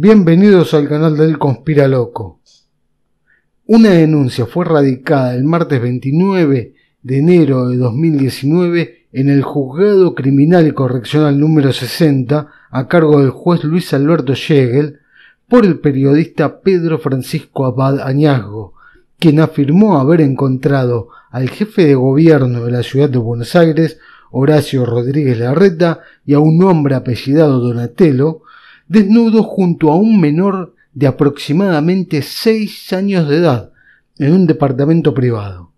Bienvenidos al canal del Conspiraloco. Una denuncia fue radicada el martes 29 de enero de 2019 en el Juzgado Criminal y Correccional número 60 a cargo del juez Luis Alberto Yegel por el periodista Pedro Francisco Abad Añazgo, quien afirmó haber encontrado al jefe de gobierno de la ciudad de Buenos Aires, Horacio Rodríguez Larreta, y a un hombre apellidado Donatello, desnudo junto a un menor de aproximadamente seis años de edad en un departamento privado.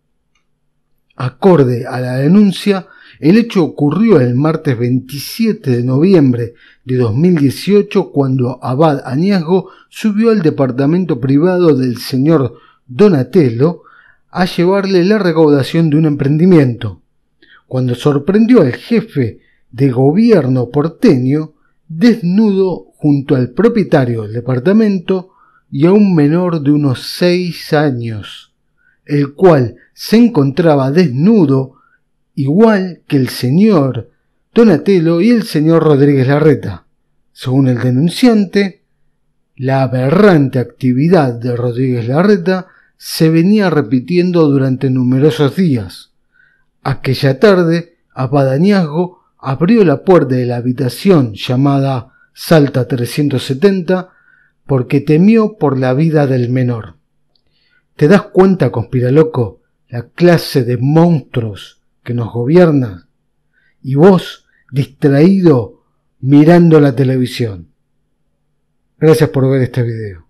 Acorde a la denuncia, el hecho ocurrió el martes 27 de noviembre de 2018 cuando Abad Añasgo subió al departamento privado del señor Donatello a llevarle la recaudación de un emprendimiento. Cuando sorprendió al jefe de gobierno porteño, desnudo junto al propietario del departamento y a un menor de unos seis años, el cual se encontraba desnudo igual que el señor Donatello y el señor Rodríguez Larreta. Según el denunciante, la aberrante actividad de Rodríguez Larreta se venía repitiendo durante numerosos días. Aquella tarde, a Padaniazgo abrió la puerta de la habitación llamada Salta 370 porque temió por la vida del menor. ¿Te das cuenta, conspiraloco, la clase de monstruos que nos gobierna? Y vos, distraído, mirando la televisión. Gracias por ver este video.